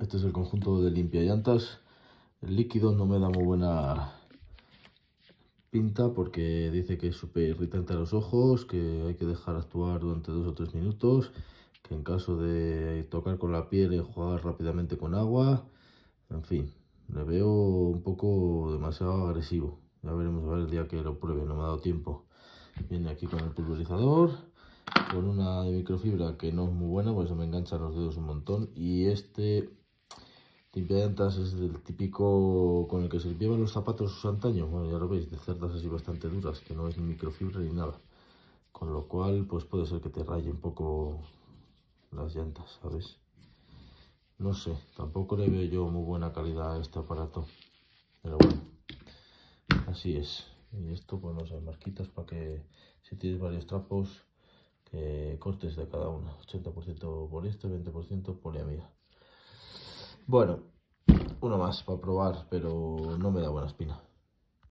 Este es el conjunto de limpia llantas. El líquido no me da muy buena pinta porque dice que es súper irritante a los ojos, que hay que dejar actuar durante dos o tres minutos, que en caso de tocar con la piel enjuagar rápidamente con agua, en fin, le veo un poco demasiado agresivo. Ya veremos a ver el día que lo pruebe, no me ha dado tiempo. Viene aquí con el pulverizador, con una de microfibra que no es muy buena, pues se me enganchan los dedos un montón. Y este de llantas es del típico con el que se llevan los zapatos antaños, Bueno, ya lo veis, de cerdas así bastante duras, que no es ni microfibra ni nada. Con lo cual, pues puede ser que te raye un poco las llantas, ¿sabes? No sé, tampoco le veo yo muy buena calidad a este aparato. Pero bueno, así es. Y esto, pues no sé, marquitas para que si tienes varios trapos, que cortes de cada una. 80% poliéster, 20% poliamida. Bueno, uno más para probar, pero no me da buena espina.